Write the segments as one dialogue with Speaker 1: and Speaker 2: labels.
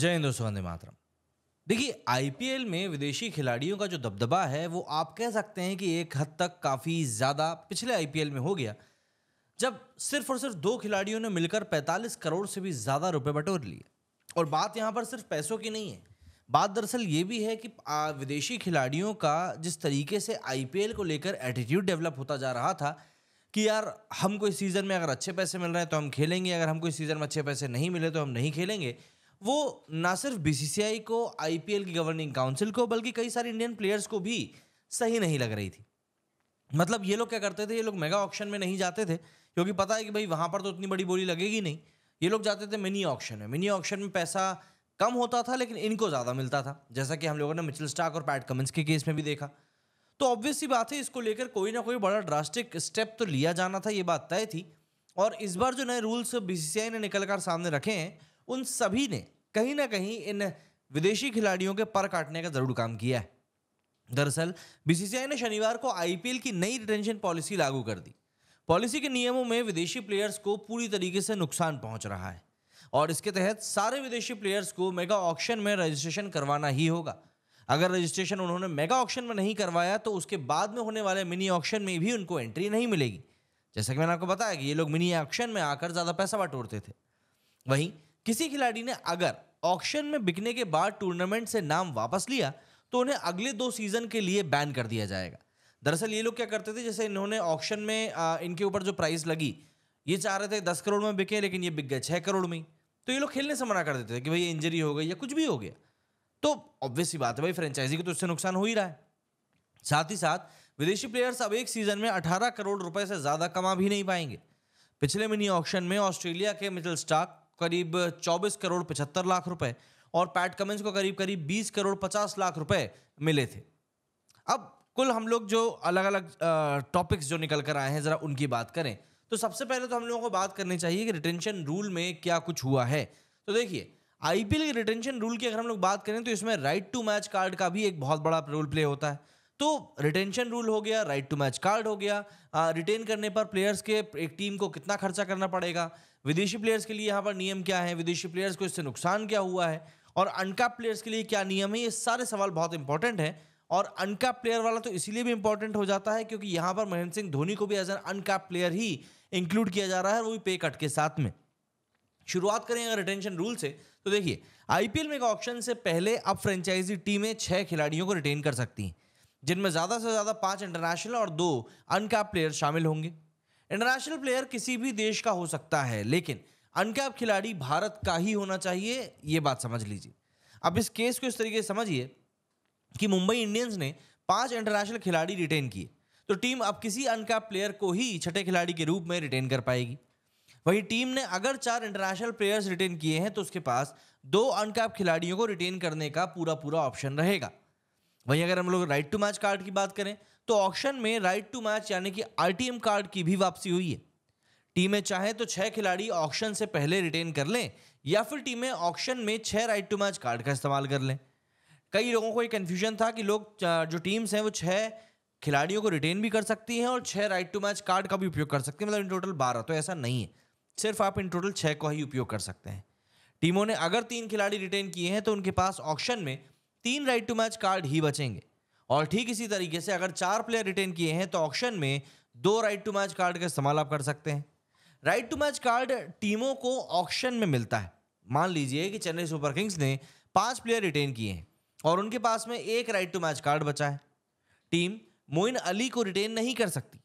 Speaker 1: जय हिंद दोस्तों वंदे मातरम देखिए आईपीएल में विदेशी खिलाड़ियों का जो दबदबा है वो आप कह सकते हैं कि एक हद तक काफ़ी ज़्यादा पिछले आईपीएल में हो गया जब सिर्फ और सिर्फ दो खिलाड़ियों ने मिलकर 45 करोड़ से भी ज़्यादा रुपए बटोर लिए और बात यहाँ पर सिर्फ पैसों की नहीं है बात दरअसल ये भी है कि विदेशी खिलाड़ियों का जिस तरीके से आईपीएल को लेकर एटीट्यूड डेवलप होता जा रहा था कि यार हमको इस सीज़न में अगर अच्छे पैसे मिल रहे हैं तो हम खेलेंगे अगर हमको इस सीज़न में अच्छे पैसे नहीं मिले तो हम नहीं खेलेंगे वो ना सिर्फ बीसीसीआई को आईपीएल की गवर्निंग काउंसिल को बल्कि कई सारे इंडियन प्लेयर्स को भी सही नहीं लग रही थी मतलब ये लोग क्या करते थे ये लोग मेगा ऑप्शन में नहीं जाते थे क्योंकि पता है कि भाई वहाँ पर तो इतनी बड़ी बोली लगेगी नहीं ये लोग जाते थे मिनी ऑप्शन में मिनी ऑप्शन में पैसा कम होता था लेकिन इनको ज़्यादा मिलता था जैसा कि हम लोगों ने मिचल स्टाक और पैट कमिंस के केस में भी देखा तो ऑब्वियस ही बात है इसको लेकर कोई ना कोई बड़ा ड्रास्टिक स्टेप तो लिया जाना था ये बात तय थी और इस बार जो नए रूल्स बीसीसीआई ने निकल कर सामने रखे हैं उन सभी ने कहीं ना कहीं इन विदेशी खिलाड़ियों के पर काटने का जरूर काम किया है दरअसल बीसीसीआई ने शनिवार को आईपीएल की नई रिटेंशन पॉलिसी लागू कर दी पॉलिसी के नियमों में विदेशी प्लेयर्स को पूरी तरीके से नुकसान पहुंच रहा है और इसके तहत सारे विदेशी प्लेयर्स को मेगा ऑक्शन में रजिस्ट्रेशन करवाना ही होगा अगर रजिस्ट्रेशन उन्होंने मेगा ऑक्शन में नहीं करवाया तो उसके बाद में होने वाले मिनी ऑक्शन में भी उनको एंट्री नहीं मिलेगी जैसा कि मैंने आपको बताया कि ये लोग मिनी ऑक्शन में आकर ज़्यादा पैसा बटोरते थे वहीं किसी खिलाड़ी ने अगर ऑक्शन में बिकने के बाद टूर्नामेंट से नाम वापस लिया तो उन्हें अगले दो सीजन के लिए बैन कर दिया जाएगा दरअसल ये लोग क्या करते थे जैसे इन्होंने ऑक्शन में आ, इनके ऊपर जो प्राइस लगी ये चाह रहे थे दस करोड़ में बिके लेकिन ये बिक गए छः करोड़ में तो ये लोग खेलने से मना कर देते थे कि भाई ये इंजरी हो गई या कुछ भी हो गया तो ऑब्वियस ही बात है भाई फ्रेंचाइजी को तो इससे नुकसान हो ही रहा है साथ ही साथ विदेशी प्लेयर्स अब एक सीजन में अठारह करोड़ रुपए से ज़्यादा कमा भी नहीं पाएंगे पिछले मिनी ऑक्शन में ऑस्ट्रेलिया के मिचल स्टाक करीब 24 करोड़ पचहत्तर लाख रुपए और पैट कमिंस को करीब करीब 20 करोड़ 50 लाख रुपए मिले थे अब कुल हम लोग जो अलग अलग टॉपिक्स जो निकल कर आए हैं ज़रा उनकी बात करें तो सबसे पहले तो हम लोगों को बात करनी चाहिए कि रिटेंशन रूल में क्या कुछ हुआ है तो देखिए आईपीएल के रिटेंशन रूल की अगर हम लोग बात करें तो इसमें राइट टू मैच कार्ड का भी एक बहुत बड़ा रोल प्ले होता है तो रिटेंशन रूल हो गया राइट टू मैच कार्ड हो गया रिटेन करने पर प्लेयर्स के एक टीम को कितना खर्चा करना पड़ेगा विदेशी प्लेयर्स के लिए यहाँ पर नियम क्या है विदेशी प्लेयर्स को इससे नुकसान क्या हुआ है और अनका प्लेयर्स के लिए क्या नियम है ये सारे सवाल बहुत इंपॉर्टेंट है और अनका प्लेयर वाला तो इसीलिए भी इंपॉर्टेंट हो जाता है क्योंकि यहाँ पर महेंद्र सिंह धोनी को भी एज एन अनका प्लेयर ही इंक्लूड किया जा रहा है वो भी पे कट के साथ में शुरुआत करें अगर रिटेंशन रूल से तो देखिए आईपीएल में एक ऑप्शन से पहले अब फ्रेंचाइजी टीमें छह खिलाड़ियों को रिटेन कर सकती हैं जिनमें ज़्यादा से ज़्यादा पाँच इंटरनेशनल और दो अनकैप प्लेयर शामिल होंगे इंटरनेशनल प्लेयर किसी भी देश का हो सकता है लेकिन अनकैप खिलाड़ी भारत का ही होना चाहिए ये बात समझ लीजिए अब इस केस को इस तरीके से समझिए कि मुंबई इंडियंस ने पांच इंटरनेशनल खिलाड़ी रिटेन किए तो टीम अब किसी अनकैप प्लेयर को ही छठे खिलाड़ी के रूप में रिटेन कर पाएगी वही टीम ने अगर चार इंटरनेशनल प्लेयर्स रिटेन किए हैं तो उसके पास दो अनकैप खिलाड़ियों को रिटेन करने का पूरा पूरा ऑप्शन रहेगा वहीं अगर हम लोग राइट टू मैच कार्ड की बात करें तो ऑक्शन में राइट टू मैच यानी कि आर कार्ड की भी वापसी हुई है टीमें चाहें तो छह खिलाड़ी ऑक्शन से पहले रिटेन कर लें या फिर टीमें ऑक्शन में छह राइट टू मैच कार्ड का इस्तेमाल कर लें कई लोगों को ये कन्फ्यूजन था कि लोग जो टीम्स हैं वो छः खिलाड़ियों को रिटेन भी कर सकती हैं और छः राइट टू मैच कार्ड का भी उपयोग कर सकती हैं मतलब इन टोटल बारह तो ऐसा नहीं है सिर्फ आप इन टोटल छः को ही उपयोग कर सकते हैं टीमों ने अगर तीन खिलाड़ी रिटेन किए हैं तो उनके पास ऑक्शन में तीन राइट टू मैच कार्ड ही बचेंगे और ठीक इसी तरीके से अगर चार प्लेयर रिटेन किए हैं तो ऑप्शन में दो राइट टू मैच कार्ड का इस्तेमाल आप कर सकते हैं राइट टू मैच कार्ड टीमों को ऑप्शन में मिलता है मान लीजिए कि चेन्नई सुपर किंग्स ने पांच प्लेयर रिटेन किए हैं और उनके पास में एक राइट टू मैच कार्ड बचा है टीम मोइन अली को रिटेन नहीं कर सकती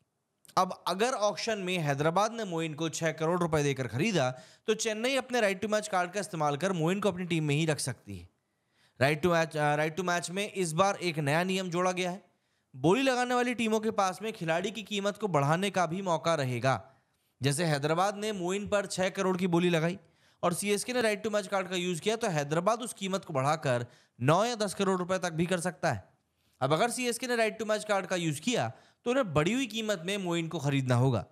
Speaker 1: अब अगर ऑक्शन में हैदराबाद ने मोइन को छः करोड़ रुपए देकर खरीदा तो चेन्नई अपने राइट टू मैच कार्ड का इस्तेमाल कर मोइन को अपनी टीम में ही रख सकती है right to match right to match में इस बार एक नया नियम जोड़ा गया है बोली लगाने वाली टीमों के पास में खिलाड़ी की कीमत को बढ़ाने का भी मौका रहेगा जैसे हैदराबाद ने मोइन पर छः करोड़ की बोली लगाई और सीएसके ने राइट टू मैच कार्ड का यूज़ किया तो हैदराबाद उस कीमत को बढ़ाकर नौ या दस करोड़ रुपए तक भी कर सकता है अब अगर सीएसके ने राइट टू मैच कार्ड का यूज़ किया तो उन्हें बढ़ी हुई कीमत में मोइन को खरीदना होगा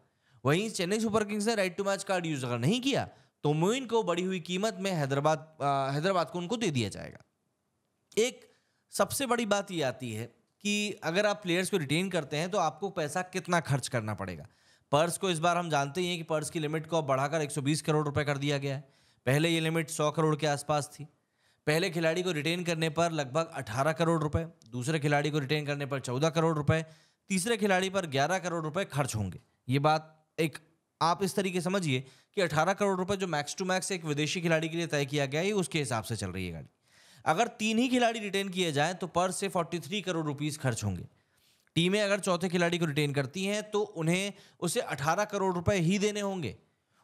Speaker 1: वहीं चेन्नई सुपर किंग्स ने right to match card use अगर नहीं किया तो मोइन को बढ़ी हुई कीमत में हैदराबाद हैदराबाद को उनको दे दिया जाएगा एक सबसे बड़ी बात ये आती है कि अगर आप प्लेयर्स को रिटेन करते हैं तो आपको पैसा कितना खर्च करना पड़ेगा पर्स को इस बार हम जानते ही हैं कि पर्स की लिमिट को बढ़ाकर 120 करोड़ रुपए कर दिया गया है पहले ये लिमिट 100 करोड़ के आसपास थी पहले खिलाड़ी को रिटेन करने पर लगभग 18 करोड़ रुपए दूसरे खिलाड़ी को रिटेन करने पर 14 करोड़ रुपए तीसरे खिलाड़ी पर 11 करोड़ रुपए खर्च होंगे ये बात एक आप इस तरीके समझिए कि 18 करोड़ रुपए जो मैक्स टू मैक्स एक विदेशी खिलाड़ी के लिए तय किया गया है उसके हिसाब से चल रही है गाड़ी अगर तीन ही खिलाड़ी रिटेन किए जाएं तो पर से फोर्टी करोड़ रुपीज़ खर्च होंगे टीमें अगर चौथे खिलाड़ी को रिटेन करती हैं तो उन्हें उसे 18 करोड़ रुपए ही देने होंगे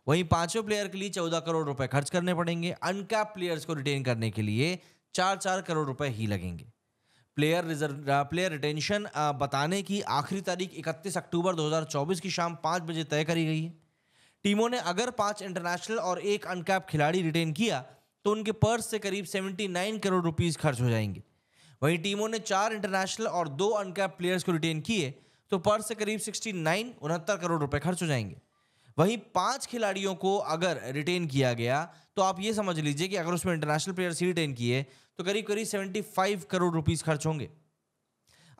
Speaker 1: वहीं पांचों प्लेयर के लिए 14 करोड़ रुपए खर्च करने पड़ेंगे अनकैप प्लेयर्स को रिटेन करने के लिए चार चार करोड़ रुपए ही लगेंगे प्लेयर रिजर्व प्लेयर रिटेंशन बताने की आखिरी तारीख 31 अक्टूबर 2024 की शाम पाँच बजे तय करी गई है टीमों ने अगर पाँच इंटरनेशनल और एक अनकैप खिलाड़ी रिटेन किया तो उनके पर्स से करीब 79 करोड़ रुपीस खर्च हो जाएंगे वहीं टीमों ने चार इंटरनेशनल और दो अनकैप प्लेयर्स को रिटेन किए तो पर्स से करीब 69 उनहत्तर करोड़ रुपए खर्च हो जाएंगे वहीं पांच खिलाड़ियों को अगर रिटेन किया गया तो आप ये समझ लीजिए कि अगर उसमें इंटरनेशनल प्लेयर्स ही रिटेन किए तो करीब करीब 75 करोड़ रुपीज़ खर्च होंगे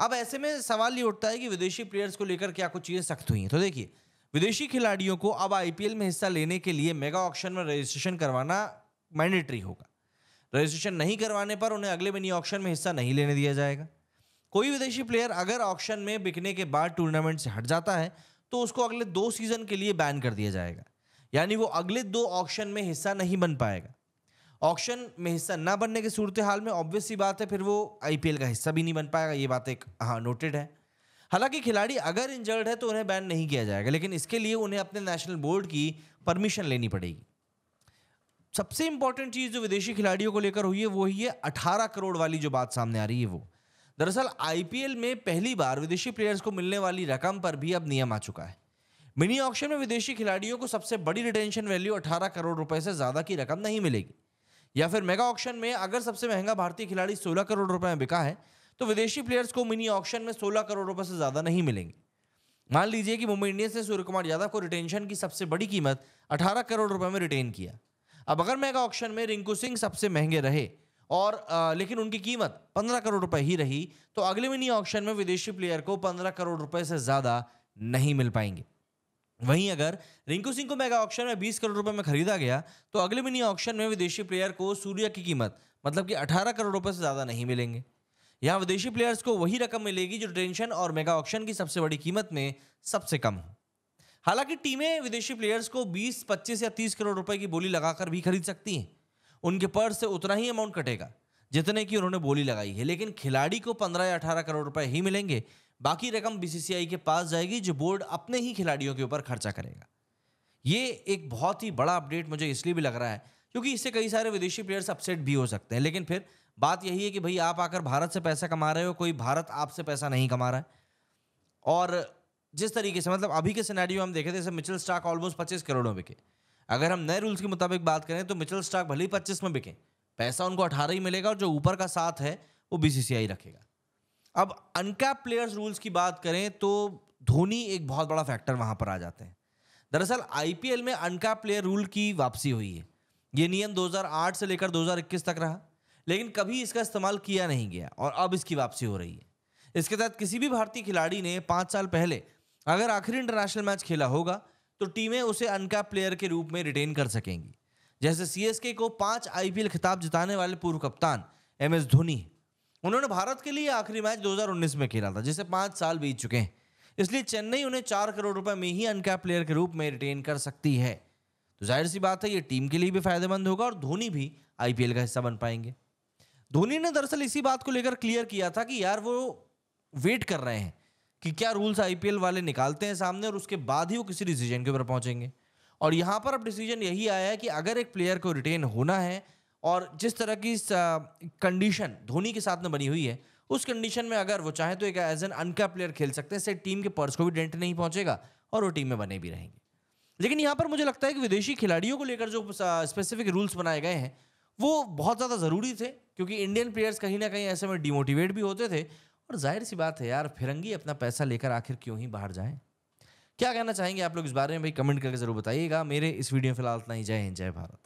Speaker 1: अब ऐसे में सवाल ये उठता है कि विदेशी प्लेयर्स को लेकर क्या कुछ चीज़ें सख्त हुई हैं तो देखिए विदेशी खिलाड़ियों को अब आईपीएल में हिस्सा लेने के लिए मेगा ऑक्शन में रजिस्ट्रेशन करवाना मैंडेटरी होगा रजिस्ट्रेशन नहीं करवाने पर उन्हें अगले मिनी ऑक्शन में हिस्सा नहीं लेने दिया जाएगा कोई विदेशी प्लेयर अगर ऑक्शन में बिकने के बाद टूर्नामेंट से हट जाता है तो उसको अगले दो सीजन के लिए बैन कर दिया जाएगा यानी वो अगले दो ऑक्शन में हिस्सा नहीं बन पाएगा ऑक्शन में हिस्सा ना बनने की सूरत हाल में ऑब्वियस बात है फिर वो आईपीएल का हिस्सा भी नहीं बन पाएगा ये बात एक हाँ नोटेड है हालांकि खिलाड़ी अगर इंजर्ड है तो उन्हें बैन नहीं किया जाएगा लेकिन इसके लिए उन्हें अपने नेशनल बोर्ड की परमिशन लेनी पड़ेगी सबसे इंपॉर्टेंट चीज जो विदेशी खिलाड़ियों को लेकर हुई है वो ही है अठारह करोड़ वाली जो बात सामने आ रही है वो दरअसल आईपीएल में पहली बार विदेशी प्लेयर्स को मिलने वाली रकम पर भी अब नियम आ चुका है मिनी ऑक्शन में विदेशी खिलाड़ियों को सबसे बड़ी रिटेंशन वैल्यू 18 करोड़ रुपए से ज्यादा की रकम नहीं मिलेगी या फिर मेगा ऑक्शन में अगर सबसे महंगा भारतीय खिलाड़ी सोलह करोड़ रुपए में बिका है तो विदेशी प्लेयर्स को मिनी ऑक्शन में सोलह करोड़ रुपए से ज्यादा नहीं मिलेंगे मान लीजिए कि मुंबई इंडियंस ने सूर्य कुमार यादव को रिटेंशन की सबसे बड़ी कीमत अठारह करोड़ रुपए में रिटेन किया अब अगर मेगा ऑक्शन में रिंकू सिंह सबसे महंगे रहे और आ, लेकिन उनकी कीमत पंद्रह करोड़ रुपए ही रही तो अगले मिनी ऑक्शन में विदेशी प्लेयर को पंद्रह करोड़ रुपए से ज्यादा नहीं मिल पाएंगे वहीं अगर रिंकू सिंह को मेगा ऑक्शन में 20 करोड़ रुपए में खरीदा गया तो अगले मिनी ऑक्शन में विदेशी प्लेयर को सूर्या की कीमत मतलब कि 18 करोड़ रुपए से ज़्यादा नहीं मिलेंगे यहाँ विदेशी प्लेयर्स को वही रकम मिलेगी जो टेंशन और मेगा ऑक्शन की सबसे बड़ी कीमत में सबसे कम हो हालांकि टीमें विदेशी प्लेयर्स को 20, 25 या 30 करोड़ रुपए की बोली लगाकर भी खरीद सकती हैं उनके पर्स से उतना ही अमाउंट कटेगा जितने की उन्होंने बोली लगाई है लेकिन खिलाड़ी को 15 या 18 करोड़ रुपए ही मिलेंगे बाकी रकम बीसीसीआई के पास जाएगी जो बोर्ड अपने ही खिलाड़ियों के ऊपर खर्चा करेगा ये एक बहुत ही बड़ा अपडेट मुझे इसलिए भी लग रहा है क्योंकि इससे कई सारे विदेशी प्लेयर्स अपसेट भी हो सकते हैं लेकिन फिर बात यही है कि भाई आप आकर भारत से पैसा कमा रहे हो कोई भारत आपसे पैसा नहीं कमा रहा है और जिस तरीके से मतलब अभी के सिनेरियो हम देखे थे जैसे मिचल स्टॉक ऑलमोस्ट पच्चीस करोड़ में बिके अगर हम नए रूल्स के मुताबिक बात करें तो मिचल स्टॉक भले ही पच्चीस में बिके पैसा उनको अठारह ही मिलेगा और जो ऊपर का साथ है वो बीसीसीआई रखेगा अब अनकैप प्लेयर्स रूल्स की बात करें तो धोनी एक बहुत बड़ा फैक्टर वहां पर आ जाते हैं दरअसल आईपीएल में अनकैप प्लेयर रूल की वापसी हुई है ये नियम 2008 से लेकर 2021 तक रहा लेकिन कभी इसका इस्तेमाल किया नहीं गया और अब इसकी वापसी हो रही है इसके तहत किसी भी भारतीय खिलाड़ी ने पाँच साल पहले अगर आखिरी इंटरनेशनल मैच खेला होगा तो टीमें उसे अनकैप प्लेयर के रूप में रिटेन कर सकेंगी जैसे सी को पांच आई खिताब जिताने वाले पूर्व कप्तान एम एस धोनी उन्होंने भारत के लिए आखिरी मैच 2019 में खेला था जिसे पाँच साल बीत चुके हैं इसलिए चेन्नई उन्हें चार करोड़ रुपए में ही अनकैप प्लेयर के रूप में रिटेन कर सकती है तो जाहिर सी बात है ये टीम के लिए भी फायदेमंद होगा और धोनी भी आईपीएल का हिस्सा बन पाएंगे धोनी ने दरअसल इसी बात को लेकर क्लियर किया था कि यार वो वेट कर रहे हैं कि क्या रूल्स आईपीएल वाले निकालते हैं सामने और उसके बाद ही वो किसी डिसीजन के ऊपर पहुंचेंगे और यहाँ पर अब डिसीजन यही आया है कि अगर एक प्लेयर को रिटेन होना है और जिस तरह की कंडीशन धोनी के साथ में बनी हुई है उस कंडीशन में अगर वो चाहे तो एक एज एन अनका प्लेयर खेल सकते हैं इससे टीम के पर्स को भी डेंट नहीं पहुंचेगा और वो टीम में बने भी रहेंगे लेकिन यहाँ पर मुझे लगता है कि विदेशी खिलाड़ियों को लेकर जो स्पेसिफिक रूल्स बनाए गए हैं वो बहुत ज़्यादा ज़रूरी थे क्योंकि इंडियन प्लेयर्स कहीं ना कहीं ऐसे में डिमोटिवेट भी होते थे और जाहिर सी बात है यार फिरंगी अपना पैसा लेकर आखिर क्यों ही बाहर जाए क्या कहना चाहेंगे आप लोग इस बारे में भाई कमेंट करके ज़रूर बताइएगा मेरे इस वीडियो में फिलहाल इतना ही जय हिंद जय भारत